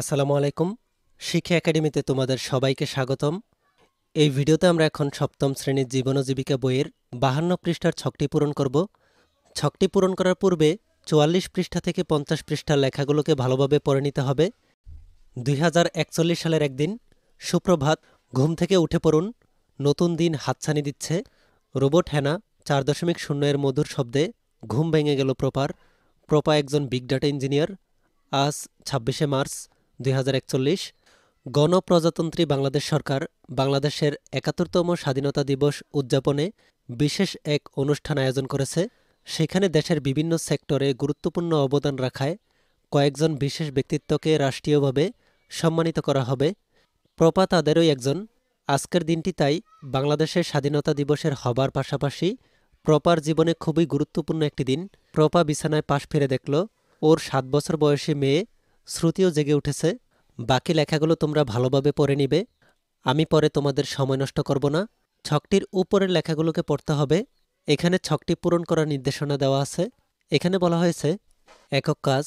আসসালামু আলাইকুম শিক্ষা একাডেমিতে তোমাদের সবাইকে স্বাগতম এই ভিডিওতে আমরা এখন সপ্তম শ্রেণীর জীবন ও জীবিকা বইয়ের বাহান্ন পৃষ্ঠার ছকটি পূরণ করব ছকটি পূরণ করার পূর্বে চুয়াল্লিশ পৃষ্ঠা থেকে পঞ্চাশ পৃষ্ঠার লেখাগুলোকে ভালোভাবে পড়ে নিতে হবে দুই সালের একদিন সুপ্রভাত ঘুম থেকে উঠে পড়ুন নতুন দিন হাতছানি দিচ্ছে রোবট হ্যানা চার দশমিক শূন্য এর মধুর শব্দে ঘুম ভেঙে গেল প্রপার প্রপা একজন বিগ ডাটা ইঞ্জিনিয়ার আজ ছাব্বিশে মার্চ দুই গণপ্রজাতন্ত্রী বাংলাদেশ সরকার বাংলাদেশের একাত্তরতম স্বাধীনতা দিবস উদযাপনে বিশেষ এক অনুষ্ঠান আয়োজন করেছে সেখানে দেশের বিভিন্ন সেক্টরে গুরুত্বপূর্ণ অবদান রাখায় কয়েকজন বিশেষ ব্যক্তিত্বকে রাষ্ট্রীয়ভাবে সম্মানিত করা হবে প্রপা তাদেরই একজন আজকের দিনটি তাই বাংলাদেশের স্বাধীনতা দিবসের হবার পাশাপাশি প্রপার জীবনে খুবই গুরুত্বপূর্ণ একটি দিন প্রপা বিছানায় পাশ ফিরে দেখল ওর সাত বছর বয়সী মেয়ে শ্রুতিও জেগে উঠেছে বাকি লেখাগুলো তোমরা ভালোভাবে পড়ে নিবে আমি পরে তোমাদের সময় নষ্ট করব না ছকটির উপরের লেখাগুলোকে পড়তে হবে এখানে ছকটি পূরণ করার নির্দেশনা দেওয়া আছে এখানে বলা হয়েছে একক কাজ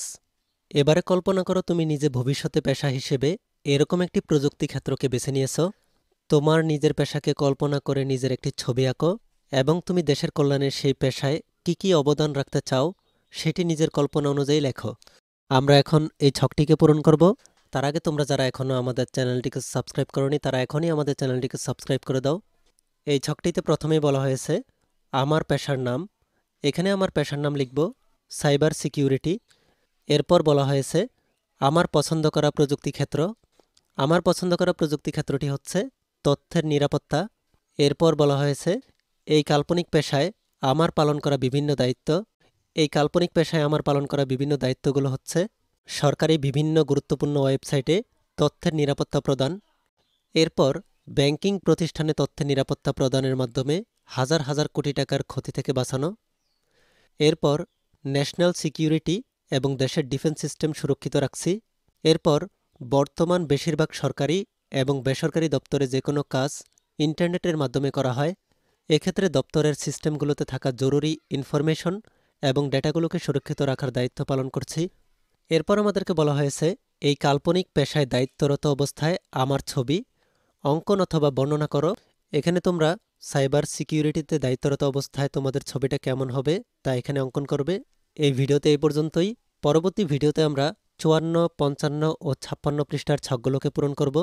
এবারে কল্পনা করো তুমি নিজে ভবিষ্যতে পেশা হিসেবে এরকম একটি প্রযুক্তি ক্ষেত্রকে বেছে নিয়েছ তোমার নিজের পেশাকে কল্পনা করে নিজের একটি ছবি আঁকো এবং তুমি দেশের কল্যাণের সেই পেশায় কি কি অবদান রাখতে চাও সেটি নিজের কল্পনা অনুযায়ী লেখো আমরা এখন এই ছকটিকে পূরণ করব তার আগে তোমরা যারা এখনও আমাদের চ্যানেলটিকে সাবস্ক্রাইব করনি তারা এখনই আমাদের চ্যানেলটিকে সাবস্ক্রাইব করে দাও এই ছকটিতে প্রথমেই বলা হয়েছে আমার পেশার নাম এখানে আমার পেশার নাম লিখব সাইবার সিকিউরিটি এরপর বলা হয়েছে আমার পছন্দ করা প্রযুক্তি ক্ষেত্র আমার পছন্দ করা প্রযুক্তি ক্ষেত্রটি হচ্ছে তথ্যের নিরাপত্তা এরপর বলা হয়েছে এই কাল্পনিক পেশায় আমার পালন করা বিভিন্ন দায়িত্ব এই কাল্পনিক পেশায় আমার পালন করা বিভিন্ন দায়িত্বগুলো হচ্ছে সরকারি বিভিন্ন গুরুত্বপূর্ণ ওয়েবসাইটে তথ্যের নিরাপত্তা প্রদান এরপর ব্যাংকিং প্রতিষ্ঠানে তথ্যের নিরাপত্তা প্রদানের মাধ্যমে হাজার হাজার কোটি টাকার ক্ষতি থেকে বাঁচানো এরপর ন্যাশনাল সিকিউরিটি এবং দেশের ডিফেন্স সিস্টেম সুরক্ষিত রাখছি এরপর বর্তমান বেশিরভাগ সরকারি এবং বেসরকারি দপ্তরে যে কোনো কাজ ইন্টারনেটের মাধ্যমে করা হয় এক্ষেত্রে দপ্তরের সিস্টেমগুলোতে থাকা জরুরি ইনফরমেশন এবং ডেটাগুলোকে সুরক্ষিত রাখার দায়িত্ব পালন করছি এরপর আমাদেরকে বলা হয়েছে এই কাল্পনিক পেশায় দায়িত্বরত অবস্থায় আমার ছবি অঙ্কন অথবা বর্ণনা করো এখানে তোমরা সাইবার সিকিউরিটিতে দায়িত্বরত অবস্থায় তোমাদের ছবিটা কেমন হবে তা এখানে অঙ্কন করবে এই ভিডিওতে এই পর্যন্তই পরবর্তী ভিডিওতে আমরা চুয়ান্ন পঞ্চান্ন ও ছাপ্পান্ন পৃষ্ঠার ছকগুলোকে পূরণ করব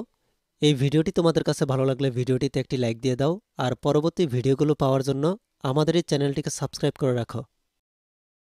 এই ভিডিওটি তোমাদের কাছে ভালো লাগলে ভিডিওটিতে একটি লাইক দিয়ে দাও আর পরবর্তী ভিডিওগুলো পাওয়ার জন্য আমাদের এই চ্যানেলটিকে সাবস্ক্রাইব করে রাখো